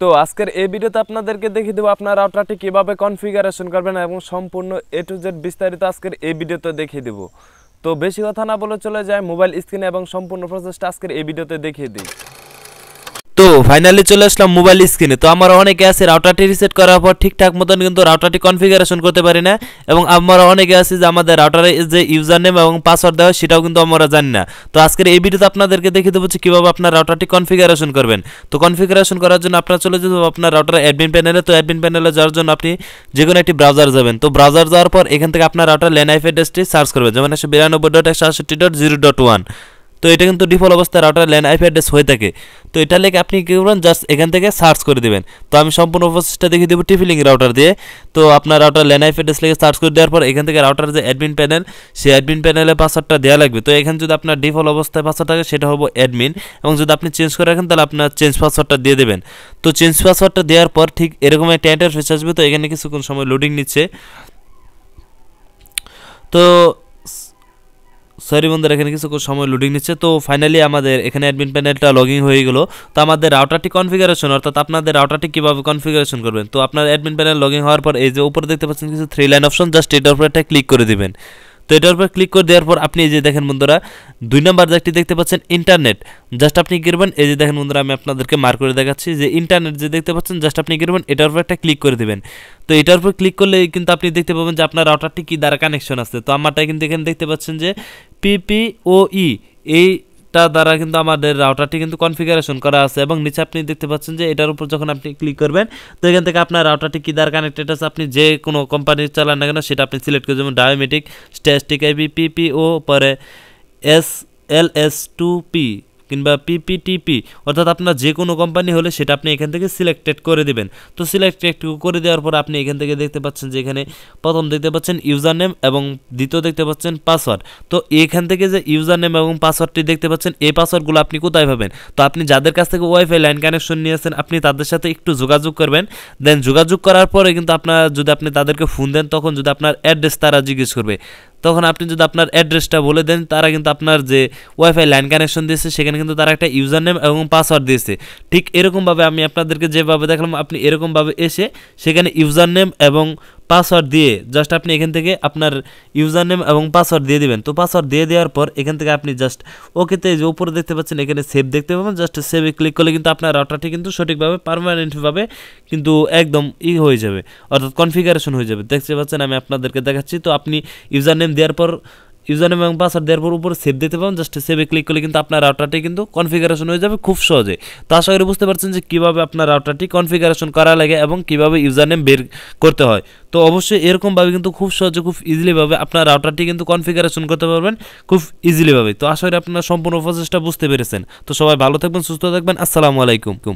তো আজকের এই ভিডিওতে আপনাদেরকে দেখিয়ে দেবো আপনার রাউটারটি কীভাবে কনফিগারেশন করবেন এবং সম্পূর্ণ এ টু জেড বিস্তারিত আজকের এই ভিডিওতে দেখিয়ে দেবো তো বেশি কথা না বলে চলে যায় মোবাইল স্ক্রিনে এবং সম্পূর্ণ প্রসেসটা আজকের এই ভিডিওতে দেখিয়ে দিই তো ফাইনালি চলে আসলাম মোবাইল স্ক্রিনে তো আমার অনেকে আছে রাউটারটি রিসেট করার পর ঠিকঠাক মতন কিন্তু রাউটারটি কনফিগারেশন করতে পারি না এবং আমরা অনেকে আছে যে আমাদের রাউটারে যে ইউজার নেম এবং পাসওয়ার্ড দেওয়া সেটাও কিন্তু আমরা জানি না তো আজকের এই ভিডিওতে আপনাদেরকে দেখিয়ে দেবো যে কীভাবে আপনার রাউটারটি কনফিগারেশন করবেন তো কনফিগারেশন করার জন্য আপনার চলে যেতে আপনার রাউটার অ্যাডমিন প্যানেলে তো অ্যাডমিন প্যানেলে যাওয়ার জন্য আপনি যে কোনো একটি ব্রাউজার যাবেন তো ব্রাউজার যাওয়ার পর এখান থেকে আপনার রাউটার ল্যান্ড আইফ অ্যাড্রেসটি সার্চ করবেন যেমন একশো বিরানব্বই ডট একশো আষট্টি ডট জিরো ডট ওয়ান তো এটা কিন্তু ডিফল্ট অবস্থায় রাউটার ল্যান আইপি অ্যাড্রেস হয়ে থাকে তো এটা লেগে আপনি কী করবেন জাস্ট এখান থেকে সার্চ করে দেবেন তো আমি সম্পূর্ণ প্রসেসটা দেখিয়ে দেবো টিফিলিং রাউটার দিয়ে তো আপনার রাউটার ল্যান আইপি অ্যাড্রেস লেগে সার্চ করে দেওয়ার পর এখান থেকে রাউটার যে অ্যাডমিন প্যানেল সেই অ্যাডমিন প্যানেলে পাসওয়ার্ডটা দেওয়া লাগবে তো এখানে যদি আপনার ডিফল্ট অবস্থায় পাসওয়ার্ড থাকে সেটা হবো অ্যাডমিন এবং যদি আপনি চেঞ্জ করে রাখেন তাহলে আপনার চেঞ্জ পাসওয়ার্ডটা দিয়ে দেবেন তো চেঞ্জ পাসওয়ার্ডটা দেওয়ার পর ঠিক এরকম একটা ইন্টারফেস আসবে তো এখানে কিছুক্ষণ সময় লোডিং নিচ্ছে তো সরি বন্ধুরা এখানে কিছু সময় লোডিং নিচ্ছে তো ফাইনালি আমাদের এখানে অ্যাডমিন প্যানেলটা লগিং হয়ে গেলো তো আমাদের রাউটারটি কনফিগারেশন অর্থাৎ আপনাদের রাউটারটি কীভাবে কনফিগারেশন করবেন তো আপনার অ্যাডমিন প্যানেল লগিং হওয়ার পর এই যে উপরে দেখতে পাচ্ছেন কিছু থ্রি লাইন অপশন জাস্ট এটার উপরে একটা ক্লিক করে দিবেন তো এটার উপর ক্লিক করে দেওয়ার পর আপনি এই যে দেখেন বন্ধুরা দুই নম্বর যেটি দেখতে পাচ্ছেন ইন্টারনেট জাস্ট আপনি গিরবেন এই যে দেখেন বন্ধুরা আমি আপনাদেরকে মার্ক করে দেখাচ্ছি যে ইন্টারনেট যে দেখতে পাচ্ছেন জাস্ট আপনি গিরবেন এটার উপর একটা ক্লিক করে দেবেন তো এটার উপর ক্লিক করলে কিন্তু আপনি দেখতে পাবেন যে আপনার রাউটারটি কী দ্বারা কানেকশন আছে তো আমারটা কিন্তু এখানে দেখতে পাচ্ছেন যে পিপিওই e, এই এটা দ্বারা কিন্তু আমাদের রাউটারটি কিন্তু কনফিগারেশন করা আছে এবং নিচে আপনি দেখতে পাচ্ছেন যে এটার উপর যখন আপনি ক্লিক করবেন তো এখান থেকে আপনার রাউটারটি কী দ্বারা কানেক্টেড আছে আপনি যে কোনো কোম্পানির চালান না কেন সেটা আপনি সিলেক্ট করে যেমন ডায়োমেটিক স্ট্যাস্টিক আইবি পিপিও পরে S L S two P কিংবা পিপিটিপি অর্থাৎ আপনার যে কোনো কোম্পানি হলে সেটা আপনি এখান থেকে সিলেক্টেড করে দেবেন তো সিলেক্টেড করে দেওয়ার পর আপনি এখান থেকে দেখতে পাচ্ছেন যে এখানে প্রথম দেখতে পাচ্ছেন ইউজার নেম এবং দ্বিতীয় দেখতে পাচ্ছেন পাসওয়ার্ড তো এখান থেকে যে ইউজার নেম এবং পাসওয়ার্ডটি দেখতে পাচ্ছেন এই পাসওয়ার্ডগুলো আপনি কোথায় পাবেন তো আপনি যাদের কাছ থেকে ওয়াইফাই লাইন কানেকশন নিয়েছেন আপনি তাদের সাথে একটু যোগাযোগ করবেন দেন যোগাযোগ করার পরে কিন্তু আপনার যদি আপনি তাদেরকে ফোন দেন তখন যদি আপনার অ্যাড্রেস তারা জিজ্ঞেস করবে তখন আপনি যদি আপনার অ্যাড্রেসটা বলে দেন তারা কিন্তু আপনার যে ওয়াইফাই লাইন কানেকশন দিয়েছে সেখানে কিন্তু তারা একটা ইউজার নেম এবং পাসওয়ার্ড দিয়েছে ঠিক এরকমভাবে আমি আপনাদেরকে যেভাবে দেখলাম আপনি এরকমভাবে এসে সেখানে ইউজার নেম এবং পাসওয়ার্ড দিয়ে জাস্ট আপনি এখান থেকে আপনার ইউজার নেম এবং পাসওয়ার্ড দিয়ে দিবেন তো পাসওয়ার্ড দিয়ে দেওয়ার পর এখান থেকে আপনি জাস্ট ওকেতে যে উপরে দেখতে পাচ্ছেন এখানে সেভ দেখতে পাবেন জাস্ট সেভে ক্লিক করলে কিন্তু আপনার রাউটারটি কিন্তু সঠিকভাবে পারমানেন্টভাবে কিন্তু একদম ই হয়ে যাবে অর্থাৎ কনফিগারেশন হয়ে যাবে দেখতে পাচ্ছেন আমি আপনাদেরকে দেখাচ্ছি তো আপনি ইউজার নেম দেওয়ার পর ইউজার এবং পাসওয়ার্ড দেওয়ার পর উপরে সেভ দিতে পারেন জাস্ট সেভে ক্লিক করলে কিন্তু আপনার রাউটারটি কিন্তু কনফিগারেশন হয়ে যাবে খুব সহজে তো আশা করি বুঝতে পারছেন যে কীভাবে আপনার রাউটারটি কনফিগারেশন করা লাগে এবং কীভাবে ইউজার নেম বের করতে হয় তো অবশ্যই এরকমভাবে কিন্তু খুব সহজে খুব ইজিলিভাবে আপনার রাউটারটি কিন্তু কনফিগারেশন করতে পারবেন খুব ইজিলিভাবে তো আশা করি আপনারা সম্পূর্ণ প্রচেষ্টা বুঝতে পেরেছেন তো সবাই ভালো থাকবেন সুস্থ থাকবেন আসসালামু আলাইকুম